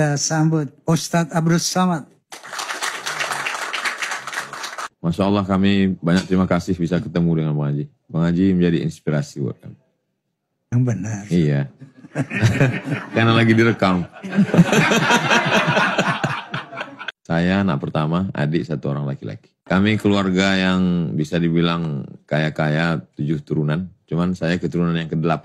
kita sambut Ustadz Abdul Samad. Masya Allah kami banyak terima kasih bisa ketemu dengan Bang Haji. Bang Haji menjadi inspirasi buat kami. Yang benar. Iya. Karena lagi direkam. Saya anak pertama, adik satu orang laki-laki. Kami keluarga yang bisa dibilang kaya-kaya tujuh turunan. Cuman saya keturunan yang ke-8.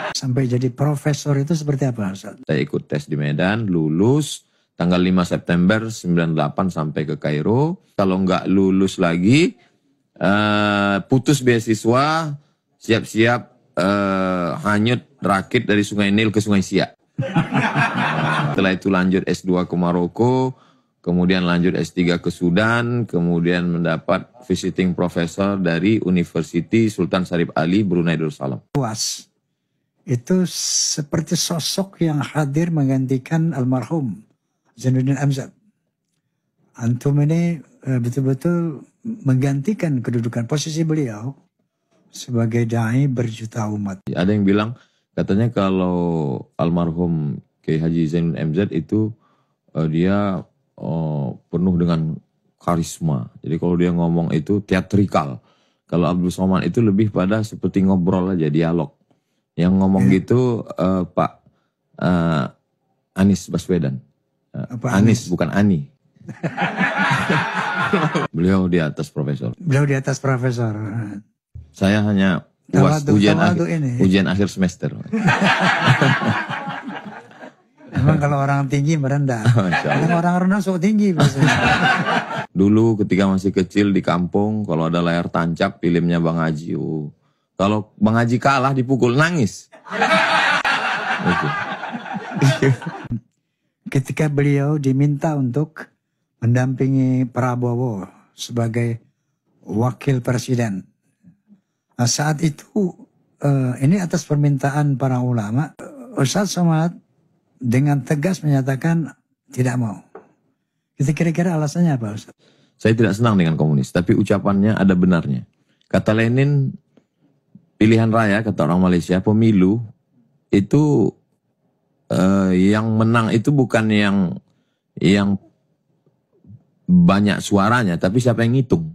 sampai jadi profesor itu seperti apa Ustaz? Saya ikut tes di Medan, lulus tanggal 5 September 98 sampai ke Kairo. Kalau nggak lulus lagi, eh, putus beasiswa, siap-siap uh, hanyut rakit dari Sungai Nil ke Sungai Siak. Setelah itu lanjut S2 ke Maroko, kemudian lanjut S3 ke Sudan, kemudian mendapat visiting professor dari University Sultan Sarip Ali Brunei Darussalam. Puas itu seperti sosok yang hadir menggantikan almarhum Zainuddin Amzat. Antum ini eh, betul-betul menggantikan kedudukan posisi beliau sebagai dai berjuta umat. Ada yang bilang katanya kalau almarhum Kiai Haji Zainuddin Amzad itu uh, dia uh, penuh dengan karisma. Jadi kalau dia ngomong itu teatrikal. Kalau Abdul Somad itu lebih pada seperti ngobrol aja, dialog. Yang ngomong iya. gitu uh, Pak uh, Anies Baswedan. Uh, Apa Anies? bukan Ani. beliau di atas profesor. Beliau di atas profesor. Saya hanya uas tawadu, ujian tawadu akhir, ini. ujian akhir semester. Emang kalau orang tinggi merendah. Oh, kalau orang rendah sok tinggi biasanya. Dulu ketika masih kecil di kampung kalau ada layar tancap filmnya Bang Haji, oh, kalau mengaji kalah dipukul nangis. Ketika beliau diminta untuk mendampingi Prabowo sebagai wakil presiden. Nah, saat itu eh, ini atas permintaan para ulama, Ustadz Somad dengan tegas menyatakan tidak mau. Itu kira-kira alasannya apa Ustaz? Saya tidak senang dengan komunis, tapi ucapannya ada benarnya. Kata Lenin, pilihan raya kata orang Malaysia pemilu itu uh, yang menang itu bukan yang yang banyak suaranya tapi siapa yang ngitung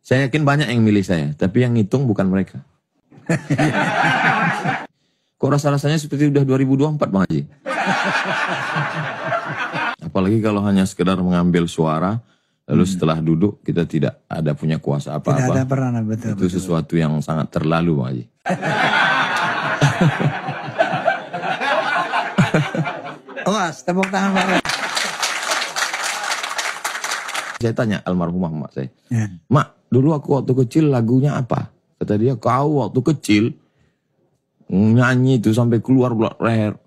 saya yakin banyak yang milih saya tapi yang ngitung bukan mereka kok rasa rasanya seperti udah 2024 bang Haji apalagi kalau hanya sekedar mengambil suara Lalu hmm. setelah duduk kita tidak ada punya kuasa apa-apa. Tidak ada peran, betul. Itu betul. sesuatu yang sangat terlalu, Bang Haji. Awas, oh, tepuk tangan Pak. Saya tanya almarhumah mak saya, ya. Mak, dulu aku waktu kecil lagunya apa? Kata dia, kau waktu kecil nyanyi itu sampai keluar bulat leher.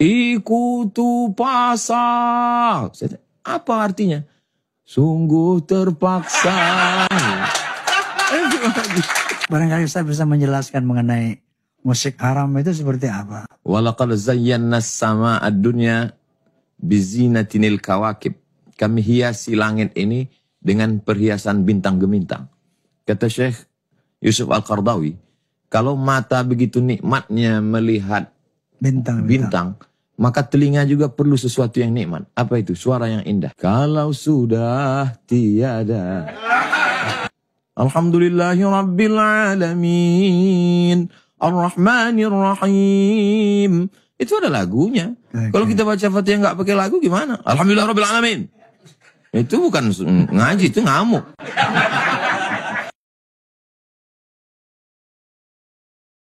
Ikutu pasang. Saya tanya, apa artinya? sungguh terpaksa. Barangkali saya bisa menjelaskan mengenai musik haram itu seperti apa. zayyan zayyana sama dunya bizinatinil kawakib. Kami hiasi langit ini dengan perhiasan bintang gemintang. Kata Syekh Yusuf Al-Qardawi, kalau mata begitu nikmatnya melihat bintang, bintang maka telinga juga perlu sesuatu yang nikmat. Apa itu? Suara yang indah. Kalau sudah tiada. Alhamdulillahirrabbilalamin. ar rahmanirrahim Itu ada lagunya. Okay. Kalau kita baca Fatihah nggak pakai lagu gimana? Alhamdulillah Itu bukan ngaji, itu ngamuk.